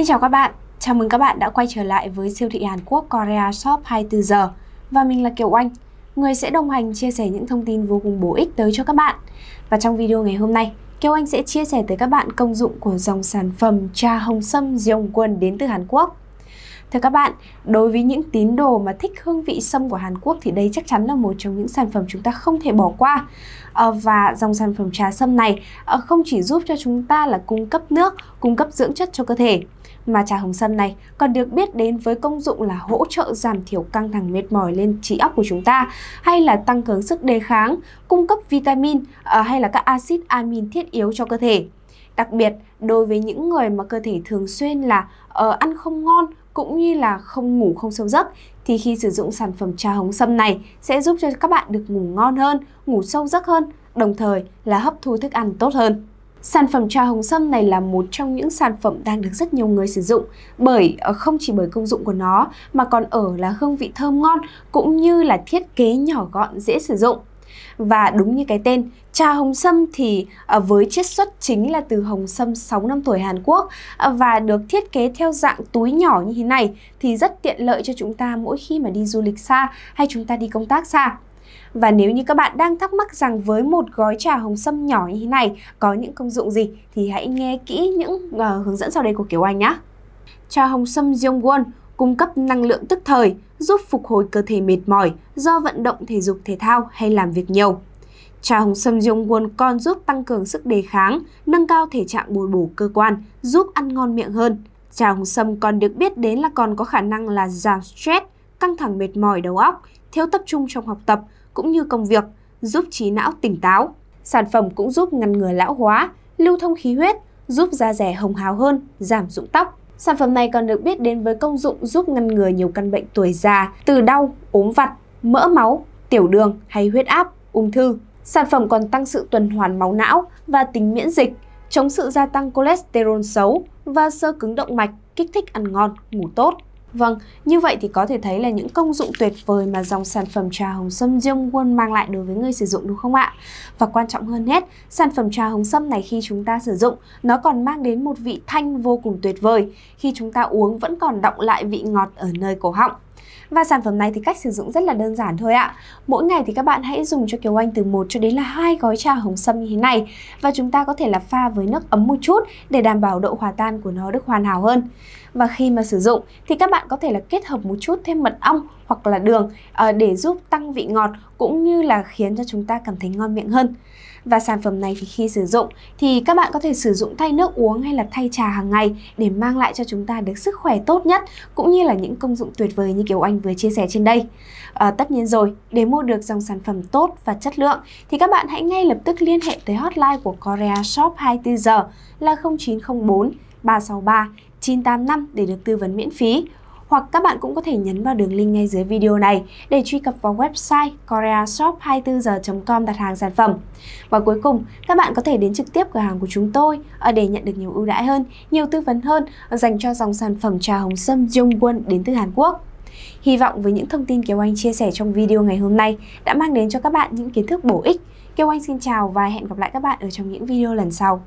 Xin chào các bạn, chào mừng các bạn đã quay trở lại với siêu thị Hàn Quốc Korea Shop 24 giờ và mình là Kiều Oanh, người sẽ đồng hành chia sẻ những thông tin vô cùng bổ ích tới cho các bạn. Và trong video ngày hôm nay, Kiều Anh sẽ chia sẻ tới các bạn công dụng của dòng sản phẩm trà hồng sâm Dòng Quân đến từ Hàn Quốc. Thưa các bạn, đối với những tín đồ mà thích hương vị sâm của Hàn Quốc thì đây chắc chắn là một trong những sản phẩm chúng ta không thể bỏ qua. Ờ, và dòng sản phẩm trà sâm này ờ, không chỉ giúp cho chúng ta là cung cấp nước, cung cấp dưỡng chất cho cơ thể mà trà hồng sâm này còn được biết đến với công dụng là hỗ trợ giảm thiểu căng thẳng mệt mỏi lên trí óc của chúng ta hay là tăng cường sức đề kháng, cung cấp vitamin à, hay là các axit amin thiết yếu cho cơ thể. Đặc biệt, đối với những người mà cơ thể thường xuyên là uh, ăn không ngon cũng như là không ngủ không sâu giấc thì khi sử dụng sản phẩm trà hồng sâm này sẽ giúp cho các bạn được ngủ ngon hơn, ngủ sâu giấc hơn, đồng thời là hấp thu thức ăn tốt hơn. Sản phẩm trà hồng sâm này là một trong những sản phẩm đang được rất nhiều người sử dụng bởi ờ, không chỉ bởi công dụng của nó mà còn ở là hương vị thơm ngon cũng như là thiết kế nhỏ gọn dễ sử dụng. Và đúng như cái tên, trà hồng sâm thì ờ, với chiết xuất chính là từ hồng sâm 6 năm tuổi Hàn Quốc ờ, và được thiết kế theo dạng túi nhỏ như thế này thì rất tiện lợi cho chúng ta mỗi khi mà đi du lịch xa hay chúng ta đi công tác xa. Và nếu như các bạn đang thắc mắc rằng với một gói trà hồng sâm nhỏ như thế này có những công dụng gì thì hãy nghe kỹ những uh, hướng dẫn sau đây của Kiều Anh nhé. Trà hồng sâm Jeongwon cung cấp năng lượng tức thời, giúp phục hồi cơ thể mệt mỏi do vận động thể dục thể thao hay làm việc nhiều. Trà hồng sâm Jeongwon còn giúp tăng cường sức đề kháng, nâng cao thể trạng bồi bổ cơ quan, giúp ăn ngon miệng hơn. Trà hồng sâm còn được biết đến là còn có khả năng là giảm stress, căng thẳng mệt mỏi đầu óc, thiếu tập trung trong học tập, cũng như công việc, giúp trí não tỉnh táo. Sản phẩm cũng giúp ngăn ngừa lão hóa, lưu thông khí huyết, giúp da rẻ hồng hào hơn, giảm rụng tóc. Sản phẩm này còn được biết đến với công dụng giúp ngăn ngừa nhiều căn bệnh tuổi già, từ đau, ốm vặt, mỡ máu, tiểu đường hay huyết áp, ung thư. Sản phẩm còn tăng sự tuần hoàn máu não và tính miễn dịch, chống sự gia tăng cholesterol xấu và sơ cứng động mạch, kích thích ăn ngon, ngủ tốt. Vâng, như vậy thì có thể thấy là những công dụng tuyệt vời mà dòng sản phẩm trà hồng sâm Jung Won mang lại đối với người sử dụng đúng không ạ? Và quan trọng hơn hết, sản phẩm trà hồng sâm này khi chúng ta sử dụng, nó còn mang đến một vị thanh vô cùng tuyệt vời. Khi chúng ta uống vẫn còn đọng lại vị ngọt ở nơi cổ họng. Và sản phẩm này thì cách sử dụng rất là đơn giản thôi ạ. Mỗi ngày thì các bạn hãy dùng cho Kiều Anh từ 1 cho đến là hai gói trà hồng sâm như thế này và chúng ta có thể là pha với nước ấm một chút để đảm bảo độ hòa tan của nó được hoàn hảo hơn. Và khi mà sử dụng thì các bạn có thể là kết hợp một chút thêm mật ong hoặc là đường ờ, để giúp tăng vị ngọt cũng như là khiến cho chúng ta cảm thấy ngon miệng hơn. Và sản phẩm này thì khi sử dụng thì các bạn có thể sử dụng thay nước uống hay là thay trà hàng ngày để mang lại cho chúng ta được sức khỏe tốt nhất cũng như là những công dụng tuyệt vời như kiểu Anh vừa chia sẻ trên đây. À, tất nhiên rồi, để mua được dòng sản phẩm tốt và chất lượng thì các bạn hãy ngay lập tức liên hệ tới hotline của Korea Shop 24 giờ là 0904 363 985 để được tư vấn miễn phí hoặc các bạn cũng có thể nhấn vào đường link ngay dưới video này để truy cập vào website koreashop24h.com đặt hàng sản phẩm. Và cuối cùng, các bạn có thể đến trực tiếp cửa hàng của chúng tôi ờ, để nhận được nhiều ưu đãi hơn, nhiều tư vấn hơn ờ, dành cho dòng sản phẩm trà hồng sâm Jongwon đến từ Hàn Quốc. Hy vọng với những thông tin Kiều Anh chia sẻ trong video ngày hôm nay đã mang đến cho các bạn những kiến thức bổ ích. Kiều Anh xin chào và hẹn gặp lại các bạn ở trong những video lần sau.